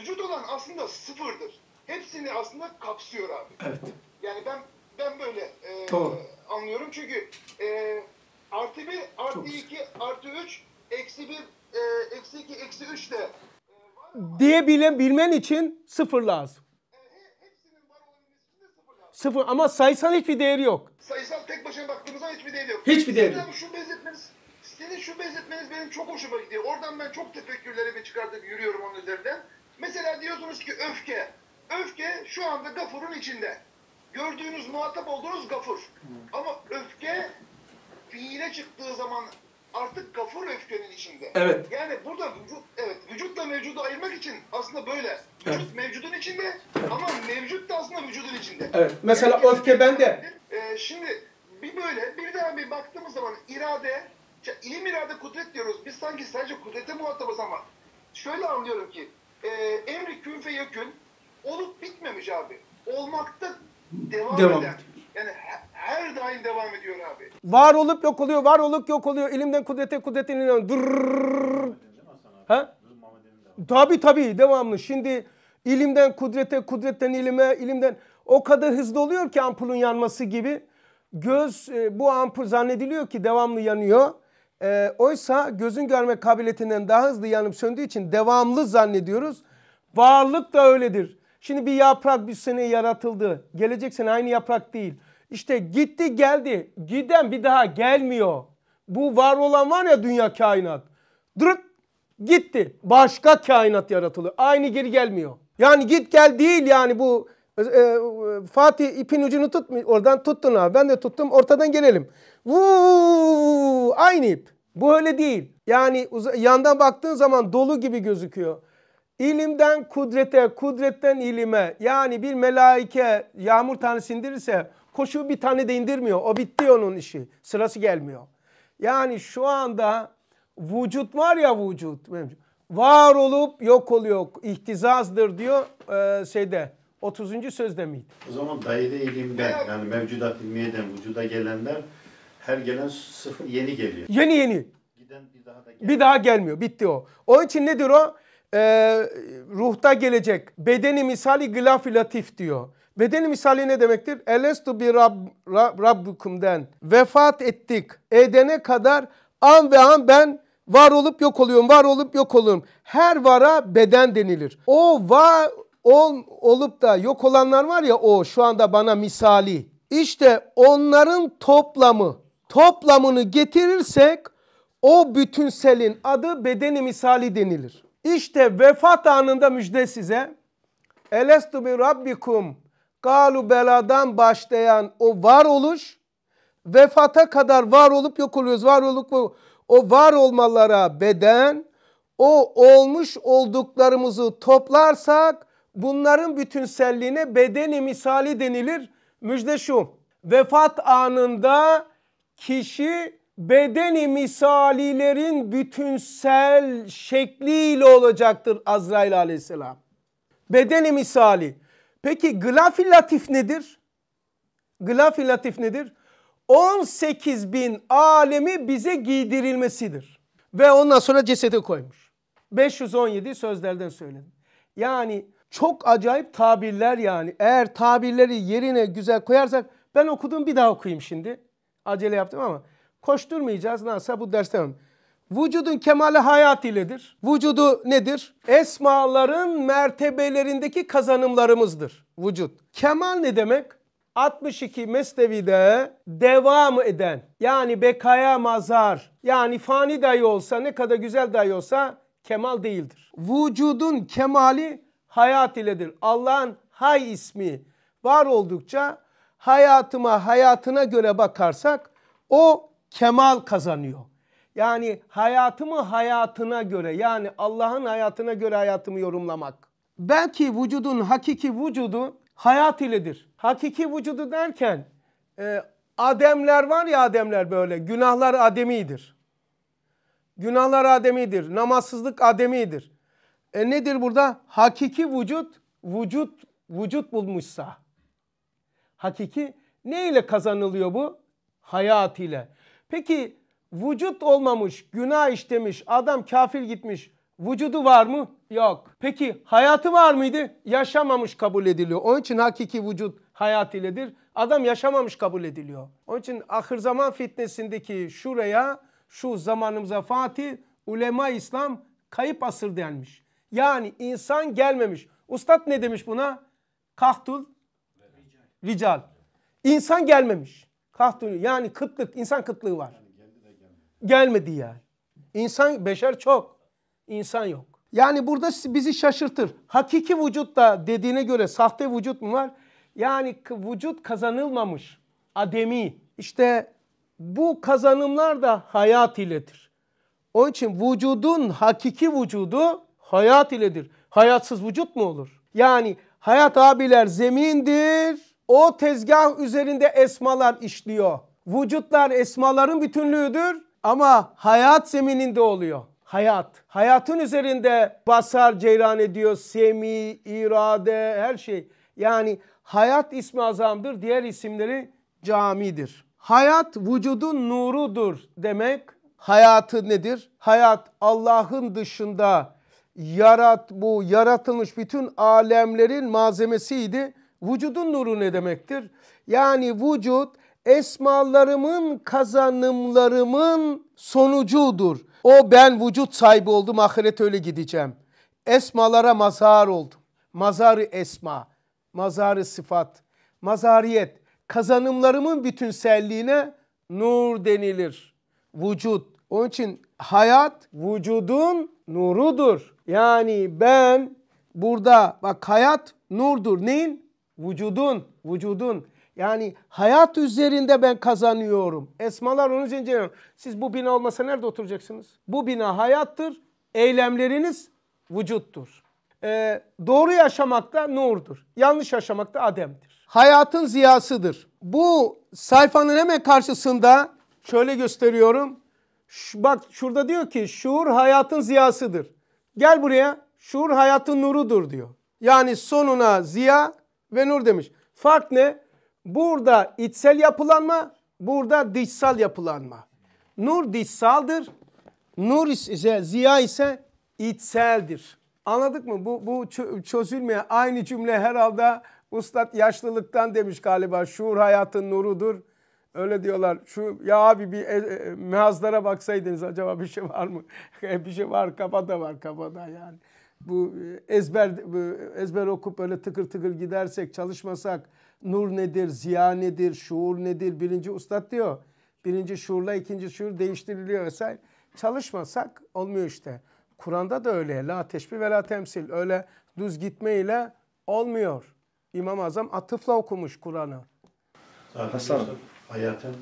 vücut olan aslında sıfırdır. Hepsini aslında kapsıyor abi. Evet. Yani ben ben böyle e, anlıyorum çünkü e, artı bir artı Çok iki artı üç eksi bir e, eksi iki eksi üç de e, diyebilen bilmen için sıfır lazım. Sıfır ama sayısal hiçbir değeri yok. Sayısal tek başına baktığımızda hiçbir değeri yok. Hiçbir değeri yok. Şu benzetmeniz, sizin şu benzetmeniz benim çok hoşuma gidiyor. Oradan ben çok tefekkürlerimi çıkartıp yürüyorum onun üzerinden. Mesela diyorsunuz ki öfke. Öfke şu anda gafurun içinde. Gördüğünüz, muhatap olduğunuz gafur. Hmm. Ama öfke fiile çıktığı zaman artık kafur öfkenin içinde. Evet. Yani burada vücut, evet, vücutla mevcudu ayırmak için aslında böyle. Vücut evet. mevcudun içinde evet. ama mevcut da aslında vücudun içinde. Evet. Mesela Herkes öfke bende. E, şimdi bir böyle bir daha bir baktığımız zaman irade, ilim irade kudret diyoruz. Biz sanki sadece kudrete muhatabız ama şöyle anlıyorum ki e, emri kün fe yakün olup bitmemiş abi. Olmakta devam, devam eden. Yani her daim devam ediyor abi. Var olup yok oluyor, var olup yok oluyor. İlimden kudrete, kudretten ilimden. dur. Ha? Tabi tabi devamlı. Şimdi ilimden kudrete, kudretten ilime, ilimden o kadar hızlı oluyor ki ampulün yanması gibi. Göz bu ampul zannediliyor ki devamlı yanıyor. E, oysa gözün görme kabiliyetinden daha hızlı yanıp söndüğü için devamlı zannediyoruz. Varlık da öyledir. Şimdi bir yaprak bir sene yaratıldı. Gelecek sene aynı yaprak değil. İşte gitti geldi. Giden bir daha gelmiyor. Bu var olan var ya dünya kainat. Dırıt gitti. Başka kainat yaratılıyor. Aynı geri gelmiyor. Yani git gel değil yani bu e, e Fatih ipin ucunu tutmuyor. Oradan tuttun abi. Ben de tuttum. Ortadan gelelim. Vuu, aynı ip. Bu öyle değil. Yani yandan baktığın zaman dolu gibi gözüküyor. İlimden kudrete, kudretten ilime yani bir melaike yağmur tanesi indirirse koşu bir tane de indirmiyor. O bitti onun işi. Sırası gelmiyor. Yani şu anda vücut var ya vücut. Var olup yok oluyor. İhtizazdır diyor e, şeyde. 30. sözde miydi? O zaman daire ilimde yani mevcudat ilmiyeden vücuda gelenler her gelen sıfır yeni geliyor. Yeni yeni. Giden bir daha da gelmiyor. Bir daha gelmiyor. Bitti o. Onun için nedir o? Ee, ruhta gelecek. Bedeni misali glafi latif diyor. Bedeni misali ne demektir? Elestu bir rab, rab, vefat ettik. Edene kadar an ve an ben var olup yok oluyorum, var olup yok oluyorum. Her vara beden denilir. O var ol, olup da yok olanlar var ya o şu anda bana misali. İşte onların toplamı, toplamını getirirsek o bütünselin adı bedeni misali denilir. İşte vefat anında müjde size. Elestu bi rabbikum galu beladan başlayan o varoluş vefata kadar var olup yok oluyoruz. Var olup o var olmalara beden o olmuş olduklarımızı toplarsak bunların bütünselliğine bedeni misali denilir. Müjde şu vefat anında kişi bedeni misalilerin bütünsel şekliyle olacaktır Azrail aleyhisselam. Bedeni misali Peki glafilatif nedir? Glafilatif nedir? 18 bin alemi bize giydirilmesidir. Ve ondan sonra cesedi koymuş. 517 sözlerden söyledim. Yani çok acayip tabirler yani. Eğer tabirleri yerine güzel koyarsak ben okudum bir daha okuyayım şimdi. Acele yaptım ama koşturmayacağız. Nasıl bu ders tamam. Vücudun kemali hayat iledir. Vücudu nedir? Esmaların mertebelerindeki kazanımlarımızdır vücut. Kemal ne demek? 62 Mesnevi'de devam eden yani bekaya mazar yani fani dayı olsa ne kadar güzel dayı olsa kemal değildir. Vücudun kemali hayat iledir. Allah'ın hay ismi var oldukça hayatıma hayatına göre bakarsak o kemal kazanıyor. Yani hayatımı hayatına göre yani Allah'ın hayatına göre hayatımı yorumlamak. Belki vücudun hakiki vücudu hayat iledir. Hakiki vücudu derken e, Ademler var ya Ademler böyle günahlar Ademidir. Günahlar Ademidir. Namazsızlık Ademidir. E nedir burada? Hakiki vücut, vücut, vücut bulmuşsa. Hakiki ne ile kazanılıyor bu? Hayat ile. Peki Vücut olmamış, günah işlemiş, adam kafir gitmiş. Vücudu var mı? Yok. Peki hayatı var mıydı? Yaşamamış kabul ediliyor. Onun için hakiki vücut hayat iledir. Adam yaşamamış kabul ediliyor. Onun için ahir zaman fitnesindeki şuraya, şu zamanımıza Fatih, ulema İslam kayıp asır denmiş. Yani insan gelmemiş. Ustad ne demiş buna? Kahtul rical. İnsan gelmemiş. Kahtul yani kıtlık, insan kıtlığı var gelmedi yani. İnsan beşer çok. İnsan yok. Yani burada bizi şaşırtır. Hakiki vücut da dediğine göre sahte vücut mu var? Yani vücut kazanılmamış. Ademi. İşte bu kazanımlar da hayat iledir. Onun için vücudun hakiki vücudu hayat iledir. Hayatsız vücut mu olur? Yani hayat abiler zemindir. O tezgah üzerinde esmalar işliyor. Vücutlar esmaların bütünlüğüdür. Ama hayat zemininde oluyor. Hayat. Hayatın üzerinde basar ceyran ediyor. Semi, irade her şey. Yani hayat ismi azamdır. Diğer isimleri camidir. Hayat vücudun nurudur demek. Hayatı nedir? Hayat Allah'ın dışında yarat bu yaratılmış bütün alemlerin malzemesiydi. Vücudun nuru ne demektir? Yani vücut esmalarımın kazanımlarımın sonucudur. O ben vücut sahibi oldum ahiret öyle gideceğim. Esmalara mazhar oldum. Mazarı esma, mazarı sıfat, mazariyet kazanımlarımın bütünselliğine nur denilir. Vücut. Onun için hayat vücudun nurudur. Yani ben burada bak hayat nurdur. Neyin? Vücudun, vücudun. Yani hayat üzerinde ben kazanıyorum. Esmalar onu için Siz bu bina olmasa nerede oturacaksınız? Bu bina hayattır. Eylemleriniz vücuttur. Ee, doğru yaşamakta nurdur. Yanlış yaşamakta ademdir. Hayatın ziyasıdır. Bu sayfanın hemen karşısında şöyle gösteriyorum. Şu, bak şurada diyor ki şuur hayatın ziyasıdır. Gel buraya şuur hayatın nurudur diyor. Yani sonuna ziya ve nur demiş. Fark ne? Burada içsel yapılanma, burada dışsal yapılanma. Nur dışsaldır. Nur ise ziya ise içseldir. Anladık mı? Bu, bu çözülmeye aynı cümle herhalde Ustad yaşlılıktan demiş galiba. Şuur hayatın nurudur. Öyle diyorlar. Şu ya abi bir e, e, mehazlara baksaydınız acaba bir şey var mı? [laughs] bir şey var kafada var kafada yani. Bu e, ezber bu, ezber okup böyle tıkır tıkır gidersek çalışmasak Nur nedir, ziya nedir, şuur nedir? Birinci ustad diyor. Birinci şuurla ikinci şuur değiştiriliyor vesaire. Çalışmasak olmuyor işte. Kur'an'da da öyle. La teşbih ve la temsil. Öyle düz gitmeyle olmuyor. İmam Azam atıfla okumuş Kur'an'ı. Hasan, hayatın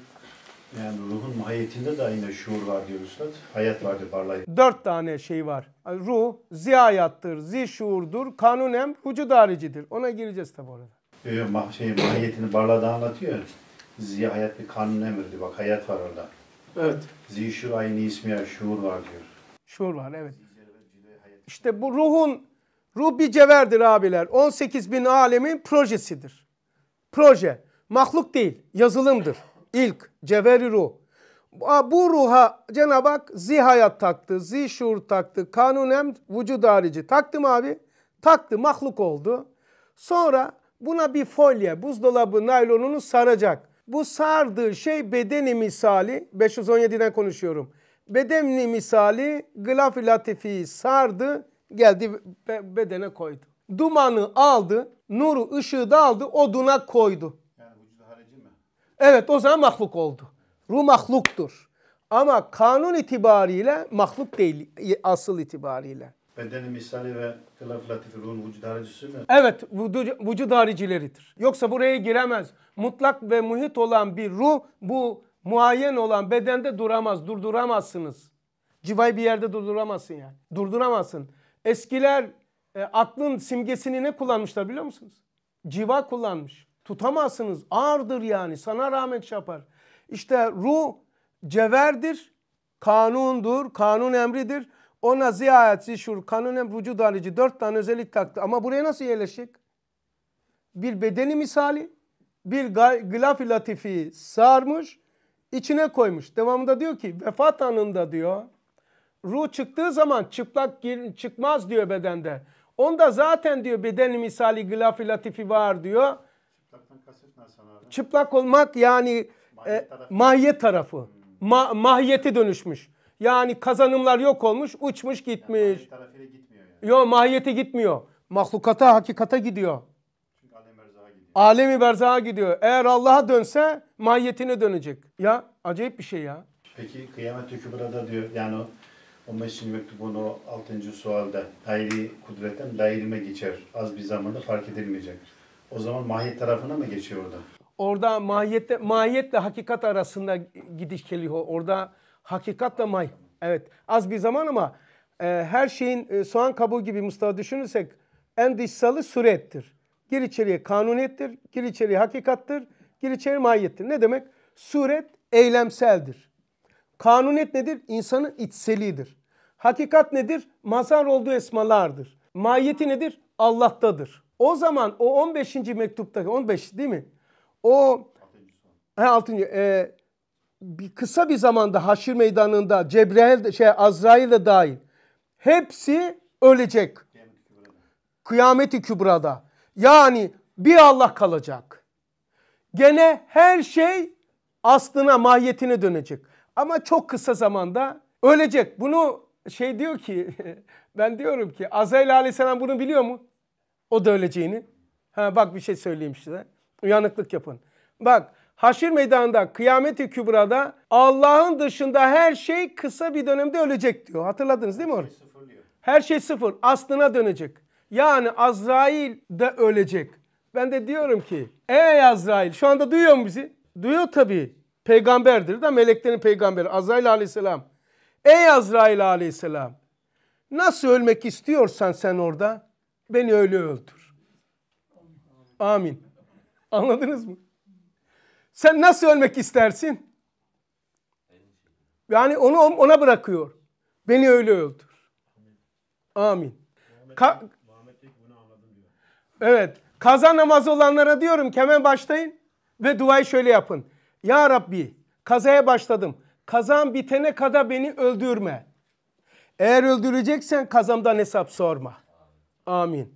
yani ruhun mahiyetinde de yine şuur var diyor Üstad. Hayat var diyor parlay. Dört tane şey var. Ruh ziyayattır, zi şuurdur, kanunem hem vücud haricidir. Ona gireceğiz tabi orada ma şey, mahiyetini Barla'da anlatıyor. Zi hayat bir kanun emirdi, Bak hayat var orada. Evet. Zi şur aynı ismi ya şuur var diyor. Şuur var evet. İşte bu ruhun ruh bir ceverdir abiler. 18 bin alemin projesidir. Proje. Mahluk değil. Yazılımdır. İlk. ceveri ruh. Bu ruha Cenab-ı Hak zi hayat taktı, zi şuur taktı, kanunem vücud harici. Taktı mı abi? Taktı, mahluk oldu. Sonra Buna bir folye, buzdolabı naylonunu saracak. Bu sardığı şey bedeni misali, 517'den konuşuyorum. Bedeni misali glaf latifiyi sardı, geldi bedene koydu. Dumanı aldı, nuru ışığı da aldı, oduna koydu. Yani vücudu harici mi? Evet o zaman mahluk oldu. Ruh mahluktur. Ama kanun itibariyle mahluk değil asıl itibariyle bedeni misali ve kılaf latifi ruhun vücud haricisi mi? Evet vücud, vücud haricileridir. Yoksa buraya giremez. Mutlak ve muhit olan bir ruh bu muayyen olan bedende duramaz. Durduramazsınız. Civayı bir yerde durduramazsın yani. Durduramazsın. Eskiler e, aklın simgesini ne kullanmışlar biliyor musunuz? Civa kullanmış. Tutamazsınız. Ağırdır yani. Sana rahmet şey yapar. İşte ruh ceverdir. Kanundur. Kanun emridir. Ona ziyaretçi, şur, kanunen vücud harici dört tane özellik taktı. Ama buraya nasıl yerleşecek? Bir bedeni misali, bir glaf latifi sarmış, içine koymuş. Devamında diyor ki vefat anında diyor. Ruh çıktığı zaman çıplak gir, çıkmaz diyor bedende. Onda zaten diyor bedeni misali glaf latifi var diyor. Çıplak olmak yani mahiyet e, tarafı. E, mahiyet tarafı. Hmm. Ma, mahiyete dönüşmüş. Yani kazanımlar yok olmuş, uçmuş gitmiş. Yani gitmiyor yani. Yok mahiyete gitmiyor. Mahlukata, hakikata gidiyor. Çünkü berzaha gidiyor. Alemi berzaha gidiyor. Eğer Allah'a dönse mahiyetine dönecek. Ya acayip bir şey ya. Peki kıyamet burada diyor yani o 15. mektubunu o 6. sualde gayri kudretten dairime geçer. Az bir zamanda fark edilmeyecek. O zaman mahiyet tarafına mı geçiyor orada? Orada mahiyette, mahiyetle hakikat arasında gidiş geliyor. Orada Hakikatla may. Evet az bir zaman ama e, her şeyin e, soğan kabuğu gibi Mustafa düşünürsek en dışsalı surettir. Gir içeriye kanuniyettir, gir içeriye hakikattır, gir içeriye mahiyettir. Ne demek? Suret eylemseldir. Kanuniyet nedir? İnsanın içseliğidir. Hakikat nedir? Mazhar olduğu esmalardır. Mahiyeti nedir? Allah'tadır. O zaman o 15. mektuptaki 15 değil mi? O He 6 bir kısa bir zamanda haşir meydanında Cebrail şey Azrail de dahil hepsi ölecek. Kıyameti kübrada. Yani bir Allah kalacak. Gene her şey aslına mahiyetine dönecek. Ama çok kısa zamanda ölecek. Bunu şey diyor ki [laughs] ben diyorum ki Azrail aleyhisselam bunu biliyor mu? O da öleceğini. Ha bak bir şey söyleyeyim size. Uyanıklık yapın. Bak Haşir meydanında, kıyameti kübrada Allah'ın dışında her şey kısa bir dönemde ölecek diyor. Hatırladınız değil mi şey onu? Her şey sıfır. Aslına dönecek. Yani Azrail de ölecek. Ben de diyorum ki ey Azrail şu anda duyuyor mu bizi? Duyuyor tabii. Peygamberdir da meleklerin peygamberi Azrail aleyhisselam. Ey Azrail aleyhisselam nasıl ölmek istiyorsan sen orada beni öyle öldür. Amin. Anladınız mı? Sen nasıl ölmek istersin? Yani onu ona bırakıyor. Beni öyle öldür. Amin. Ka evet. Kaza namazı olanlara diyorum ki hemen başlayın ve duayı şöyle yapın. Ya Rabbi kazaya başladım. Kazam bitene kadar beni öldürme. Eğer öldüreceksen kazamdan hesap sorma. Amin.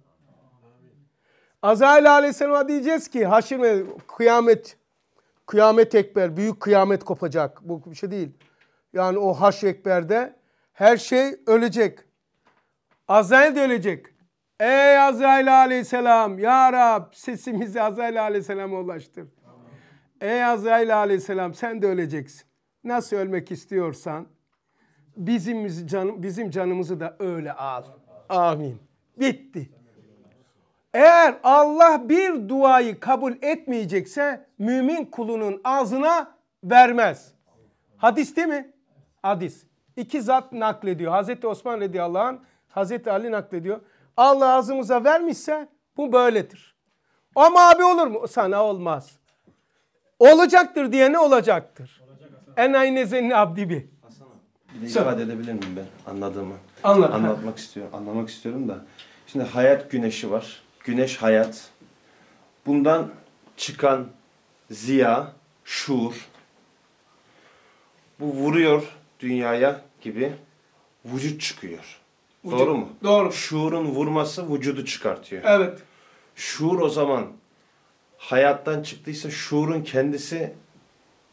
Azrail Aleyhisselam'a diyeceğiz ki haşir kıyamet kıyamet ekber, büyük kıyamet kopacak. Bu bir şey değil. Yani o haş ekberde her şey ölecek. Azrail de ölecek. Ey Azrail aleyhisselam ya Rab sesimizi Azrail aleyhisselama ulaştır. Ey Azrail aleyhisselam sen de öleceksin. Nasıl ölmek istiyorsan bizim canım bizim canımızı da öyle al. Amin. Bitti. Eğer Allah bir duayı kabul etmeyecekse mümin kulunun ağzına vermez. Hadis değil mi? Hadis. İki zat naklediyor. Hazreti Osman radıyallahu anh, Hazreti Ali naklediyor. Allah ağzımıza vermişse bu böyledir. Ama abi olur mu? Sana olmaz. Olacaktır diye ne olacaktır? En aynı zenin abdi bir. Bir de ifade edebilir miyim ben anladığımı? Anladım. Anlatmak istiyorum. Anlamak istiyorum da. Şimdi hayat güneşi var güneş hayat, bundan çıkan ziya, şuur, bu vuruyor dünyaya gibi vücut çıkıyor. Vücut, doğru mu? Doğru. Şuurun vurması vücudu çıkartıyor. Evet. Şuur o zaman hayattan çıktıysa şuurun kendisi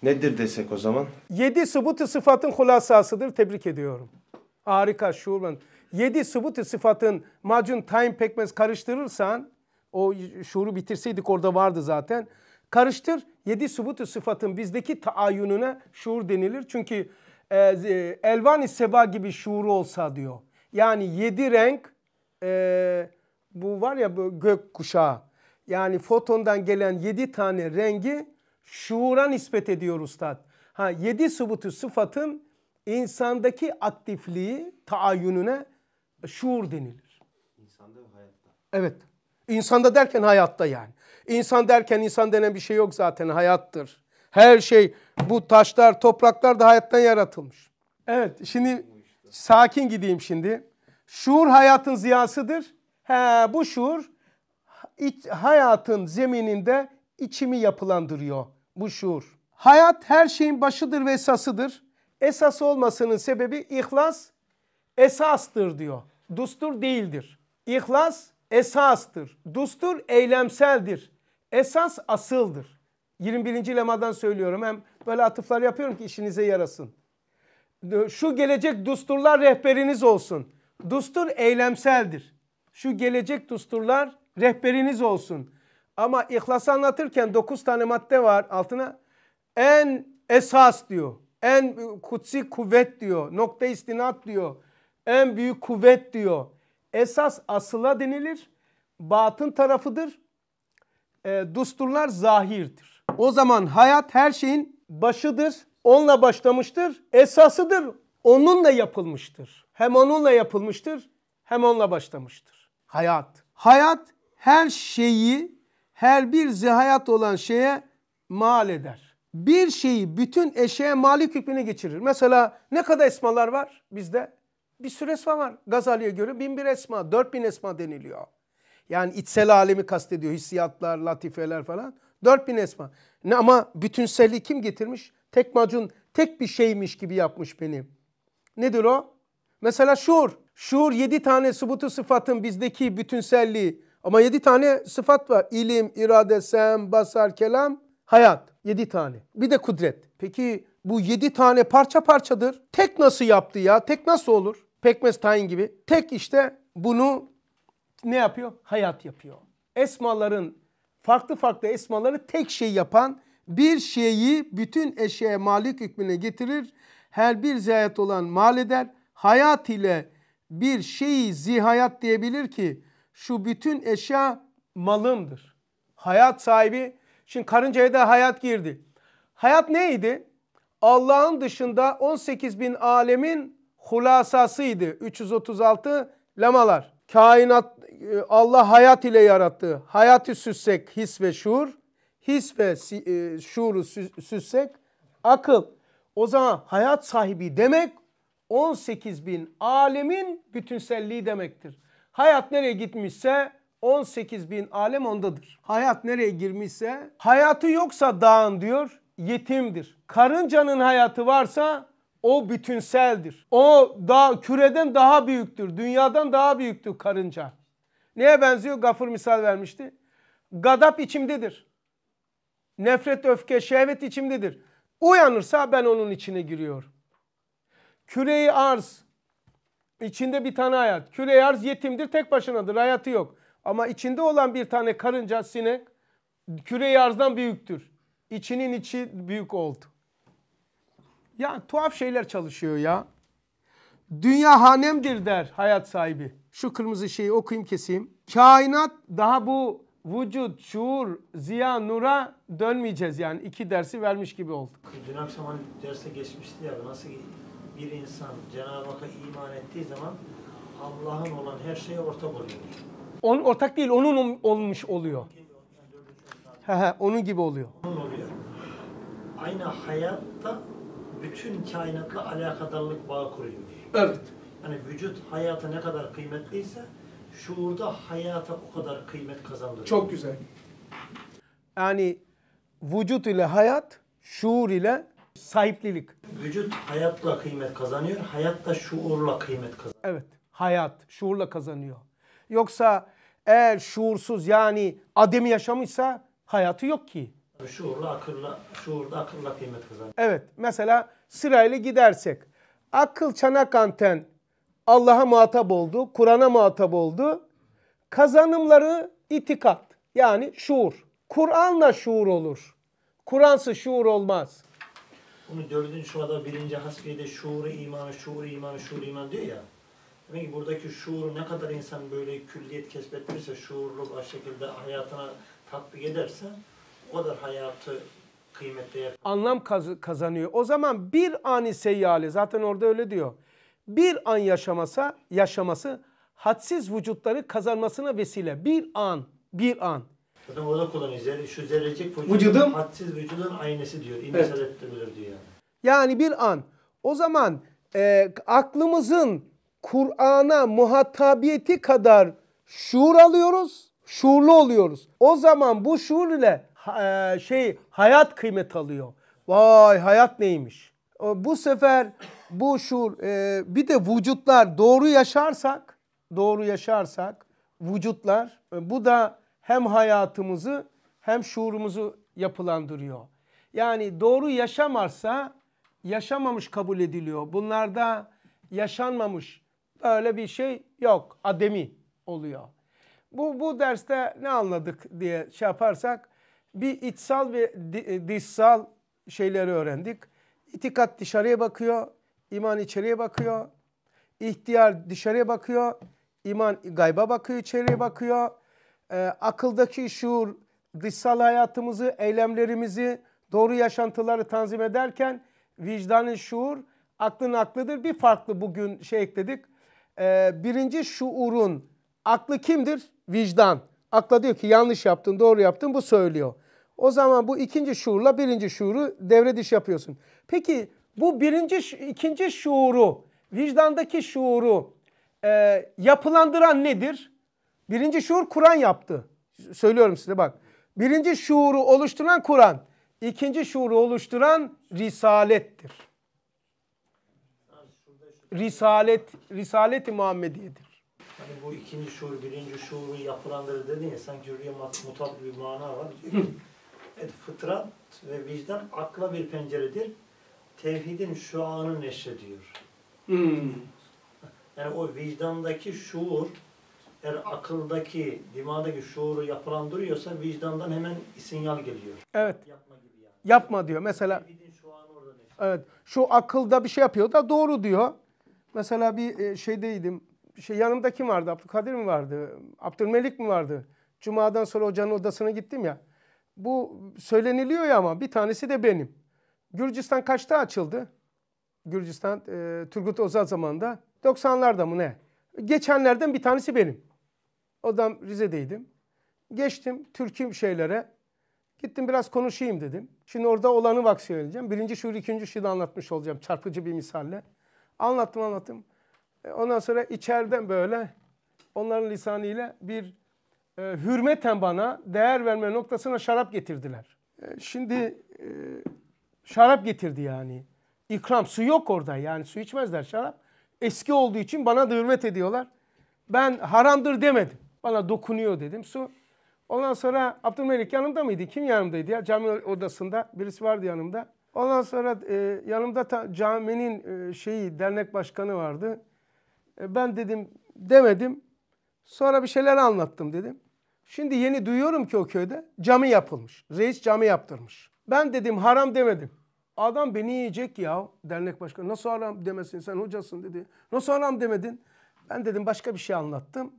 nedir desek o zaman? Yedi sıbıtı sıfatın hulasasıdır. Tebrik ediyorum. Harika şuur. Ben yedi sıvıtı sıfatın macun tayin pekmez karıştırırsan o şuuru bitirseydik orada vardı zaten. Karıştır yedi subutu sıfatın bizdeki taayyününe şuur denilir. Çünkü e, e, elvan-i seba gibi şuuru olsa diyor. Yani yedi renk e, bu var ya bu gök kuşağı. Yani fotondan gelen yedi tane rengi şuura nispet ediyor ustad. Ha, yedi subutu sıfatın insandaki aktifliği taayyününe şuur denilir. İnsanda ve hayatta. Evet. İnsanda derken hayatta yani. İnsan derken insan denen bir şey yok zaten hayattır. Her şey bu taşlar, topraklar da hayattan yaratılmış. Evet şimdi sakin gideyim şimdi. Şuur hayatın ziyasıdır. He, bu şuur iç, hayatın zemininde içimi yapılandırıyor bu şuur. Hayat her şeyin başıdır ve esasıdır. Esas olmasının sebebi ihlas esastır diyor. Dustur değildir. İhlas esastır. Dustur eylemseldir. Esas asıldır. 21. lemadan söylüyorum. Hem böyle atıflar yapıyorum ki işinize yarasın. Şu gelecek dusturlar rehberiniz olsun. Dustur eylemseldir. Şu gelecek dusturlar rehberiniz olsun. Ama ihlas anlatırken 9 tane madde var altına. En esas diyor. En kutsi kuvvet diyor. Nokta istinat diyor en büyük kuvvet diyor. Esas asıla denilir. Batın tarafıdır. E, dusturlar zahirdir. O zaman hayat her şeyin başıdır. Onunla başlamıştır. Esasıdır. Onunla yapılmıştır. Hem onunla yapılmıştır hem onunla başlamıştır. Hayat. Hayat her şeyi, her bir zihayat olan şeye mal eder. Bir şeyi bütün eşeğe malik hükmüne geçirir. Mesela ne kadar esmalar var bizde? bir süresi var. Gazali'ye göre bin bir esma, dört bin esma deniliyor. Yani içsel alemi kastediyor. Hissiyatlar, latifeler falan. Dört bin esma. Ne, ama bütünselliği kim getirmiş? Tek macun, tek bir şeymiş gibi yapmış beni. Nedir o? Mesela şuur. Şuur yedi tane subutu sıfatın bizdeki bütünselliği. Ama yedi tane sıfat var. İlim, irade, sem, basar, kelam, hayat. Yedi tane. Bir de kudret. Peki bu yedi tane parça parçadır. Tek nasıl yaptı ya? Tek nasıl olur? pekmez tayin gibi. Tek işte bunu ne yapıyor? Hayat yapıyor. Esmaların farklı farklı esmaları tek şey yapan bir şeyi bütün eşeğe malik hükmüne getirir. Her bir zihayat olan mal eder. Hayat ile bir şeyi zihayat diyebilir ki şu bütün eşya malımdır. Hayat sahibi. Şimdi karıncaya da hayat girdi. Hayat neydi? Allah'ın dışında 18 bin alemin hulasasıydı. 336 lemalar. Kainat e, Allah hayat ile yarattı. Hayatı süssek his ve şuur. His ve e, şuuru süssek akıl. O zaman hayat sahibi demek 18 bin alemin bütünselliği demektir. Hayat nereye gitmişse 18 bin alem ondadır. Hayat nereye girmişse hayatı yoksa dağın diyor yetimdir. Karıncanın hayatı varsa o bütünseldir. O da küreden daha büyüktür. Dünyadan daha büyüktür karınca. Neye benziyor? Gafur misal vermişti. Gadap içimdedir. Nefret, öfke, şehvet içimdedir. Uyanırsa ben onun içine giriyorum. Küreyi arz. içinde bir tane hayat. Küreyi arz yetimdir, tek başınadır. Hayatı yok. Ama içinde olan bir tane karınca, sinek küreyi arzdan büyüktür. İçinin içi büyük oldu. Ya tuhaf şeyler çalışıyor ya. Dünya hanemdir der hayat sahibi. Şu kırmızı şeyi okuyayım keseyim. Kainat daha bu vücut, şuur, ziya, nura dönmeyeceğiz yani. iki dersi vermiş gibi olduk. Dün akşam hani derse geçmişti ya nasıl bir insan Cenab-ı Hak'a iman ettiği zaman Allah'ın olan her şeye ortak oluyor. Onun ortak değil, onun olmuş oluyor. He he, onun gibi oluyor. Onun oluyor. Aynı hayatta bütün kainatla alakadarlık bağ kuruyor. Evet. Yani vücut hayata ne kadar kıymetliyse şuurda hayata o kadar kıymet kazandırıyor. Çok güzel. Yani vücut ile hayat, şuur ile sahiplilik. Vücut hayatla kıymet kazanıyor, hayat da şuurla kıymet kazanıyor. Evet, hayat şuurla kazanıyor. Yoksa eğer şuursuz yani ademi yaşamışsa hayatı yok ki. Şuurla akılla, şuurda akılla kıymet kazanır. Evet mesela sırayla gidersek. Akıl çanak anten Allah'a muhatap oldu, Kur'an'a muhatap oldu. Kazanımları itikat yani şuur. Kur'an'la şuur olur. Kur'ansız şuur olmaz. Bunu dördüncü şurada birinci hasbiyede şuuru imanı, şuuru imanı, şuuru iman diyor ya. Demek ki buradaki şuuru ne kadar insan böyle külliyet kesbettirirse, şuurlu bir şekilde hayatına tatbik ederse o hayatı kıymetli yapar. Anlam kaz- kazanıyor. O zaman bir ani seyyali zaten orada öyle diyor. Bir an yaşamasa yaşaması hadsiz vücutları kazanmasına vesile. Bir an, bir an. Zaten orada kullanıyor. şu zerrecik vücudun, Vücudum. hadsiz vücudun aynası diyor. İmsal evet. diyor yani. Yani bir an. O zaman e, aklımızın Kur'an'a muhatabiyeti kadar şuur alıyoruz, şuurlu oluyoruz. O zaman bu şuur ile e, şey hayat kıymet alıyor. Vay hayat neymiş? E, bu sefer bu şuur e, bir de vücutlar doğru yaşarsak doğru yaşarsak vücutlar bu da hem hayatımızı hem şuurumuzu yapılandırıyor. Yani doğru yaşamarsa yaşamamış kabul ediliyor. Bunlarda yaşanmamış böyle bir şey yok. Ademi oluyor. Bu, bu derste ne anladık diye şey yaparsak bir içsal ve e, dışsal şeyleri öğrendik. İtikat dışarıya bakıyor, iman içeriye bakıyor. İhtiyar dışarıya bakıyor, iman gayba bakıyor, içeriye bakıyor. E, akıldaki şuur dışsal hayatımızı, eylemlerimizi, doğru yaşantıları tanzim ederken vicdanın şuur, aklın aklıdır. Bir farklı bugün şey ekledik. E, birinci şuurun aklı kimdir? Vicdan. Akla diyor ki yanlış yaptın, doğru yaptın bu söylüyor. O zaman bu ikinci şuurla birinci şuuru devre dışı yapıyorsun. Peki bu birinci, ikinci şuuru, vicdandaki şuuru e, yapılandıran nedir? Birinci şuur Kur'an yaptı. Söylüyorum size bak. Birinci şuuru oluşturan Kur'an, ikinci şuuru oluşturan Risalettir. Risalet, Risalet-i Muhammediye'dir. Hani bu ikinci şuur, birinci şuuru yapılandırır dedin ya sanki rüya mutab bir mana var. Evet fıtrat ve vicdan akla bir penceredir. Tevhidin şu anı neşrediyor. Hmm. Yani o vicdandaki şuur eğer akıldaki, dimağdaki şuuru yapılandırıyorsa vicdandan hemen sinyal geliyor. Evet. Yapma gibi yani. Yapma diyor. Mesela Tevhidin şu anı orada Evet. Şu akılda bir şey yapıyor da doğru diyor. Mesela bir e, şeydeydim. Şey yanımda kim vardı? Abdülkadir mi vardı? Abdülmelik mi vardı? Cuma'dan sonra hocanın odasına gittim ya. Bu söyleniliyor ya ama bir tanesi de benim. Gürcistan kaçta açıldı? Gürcistan e, Turgut Özal zamanında 90'larda mı ne? Geçenlerden bir tanesi benim. O Odam Rize'deydim. Geçtim Türk'üm şeylere. Gittim biraz konuşayım dedim. Şimdi orada olanı bak söyleyeceğim. Birinci şuur, ikinci şuuru anlatmış olacağım çarpıcı bir misalle. Anlattım anlattım. E, ondan sonra içeriden böyle onların lisanıyla bir e, hürmeten bana değer verme noktasına şarap getirdiler. E, şimdi e, şarap getirdi yani. İkram su yok orada yani su içmezler şarap. Eski olduğu için bana da hürmet ediyorlar. Ben haramdır demedim. Bana dokunuyor dedim su. Ondan sonra Abdülmelik yanımda mıydı? Kim yanımdaydı ya? Cami odasında birisi vardı yanımda. Ondan sonra e, yanımda ta, caminin e, şeyi dernek başkanı vardı. E, ben dedim demedim. Sonra bir şeyler anlattım dedim. Şimdi yeni duyuyorum ki o köyde cami yapılmış. Reis cami yaptırmış. Ben dedim haram demedim. Adam beni yiyecek ya dernek başkanı. Nasıl haram demesin sen hocasın dedi. Nasıl haram demedin? Ben dedim başka bir şey anlattım.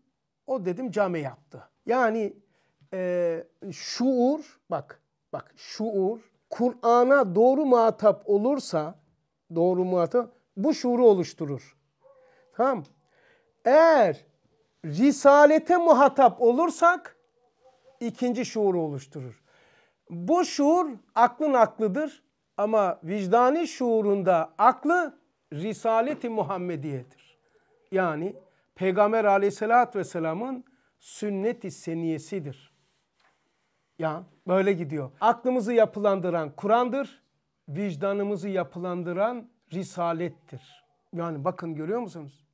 O dedim cami yaptı. Yani e, şuur bak bak şuur Kur'an'a doğru muhatap olursa doğru muhatap bu şuuru oluşturur. Tamam. Eğer risalete muhatap olursak ikinci şuuru oluşturur. Bu şuur aklın aklıdır ama vicdani şuurunda aklı Risaleti Muhammediye'dir. Yani Peygamber aleyhissalatü vesselamın sünnet-i seniyesidir. Ya böyle gidiyor. Aklımızı yapılandıran Kur'an'dır, vicdanımızı yapılandıran risalettir. Yani bakın görüyor musunuz?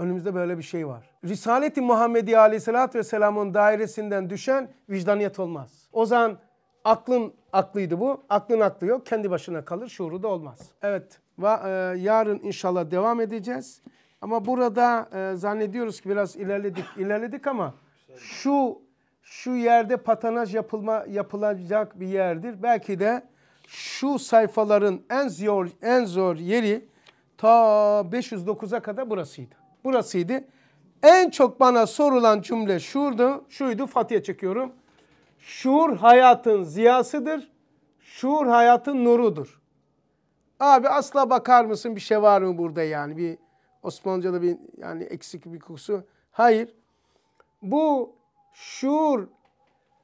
Önümüzde böyle bir şey var. Risaleti Muhammediye Aleyhisselatü Vesselam'ın dairesinden düşen vicdaniyet olmaz. O zaman aklın aklıydı bu. Aklın aklı yok. Kendi başına kalır. Şuuru da olmaz. Evet. Va, e, yarın inşallah devam edeceğiz. Ama burada e, zannediyoruz ki biraz ilerledik. ilerledik ama şu şu yerde patanaj yapılma yapılacak bir yerdir. Belki de şu sayfaların en zor en zor yeri ta 509'a kadar burasıydı burasıydı. En çok bana sorulan cümle şurdu, şuydu Fatih'e çekiyorum. Şuur hayatın ziyasıdır, şuur hayatın nurudur. Abi asla bakar mısın bir şey var mı burada yani bir Osmanlıca'da bir yani eksik bir kursu. Hayır. Bu şuur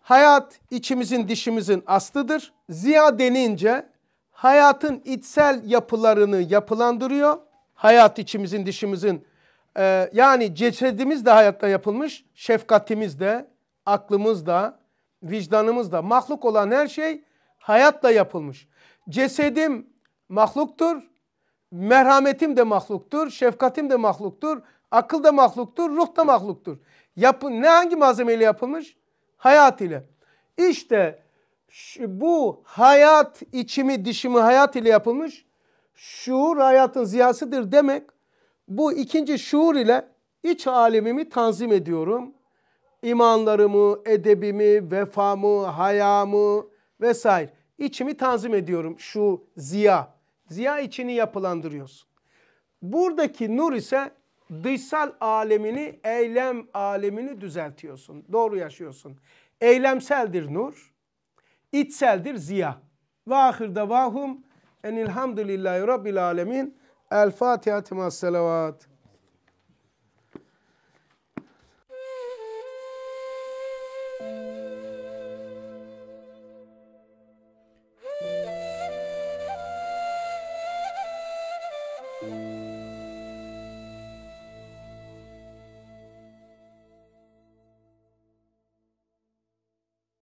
hayat içimizin dişimizin aslıdır. Ziya denince hayatın içsel yapılarını yapılandırıyor. Hayat içimizin dişimizin ee, yani cesedimiz de hayatta yapılmış, şefkatimiz de, aklımız da, vicdanımız da. Mahluk olan her şey hayatla yapılmış. Cesedim mahluktur, merhametim de mahluktur, şefkatim de mahluktur, akıl da mahluktur, ruh da mahluktur. Yapın ne hangi malzemeyle yapılmış? Hayat ile. İşte şu, bu hayat içimi dişimi hayat ile yapılmış. Şuur hayatın ziyasıdır demek bu ikinci şuur ile iç alemimi tanzim ediyorum. İmanlarımı, edebimi, vefamı, hayamı vesaire. İçimi tanzim ediyorum şu ziya. Ziya içini yapılandırıyorsun. Buradaki nur ise dışsal alemini, eylem alemini düzeltiyorsun. Doğru yaşıyorsun. Eylemseldir nur, içseldir ziya. Ve ahirde vahum enilhamdülillahi rabbil alemin. El Fatiha timas selavat.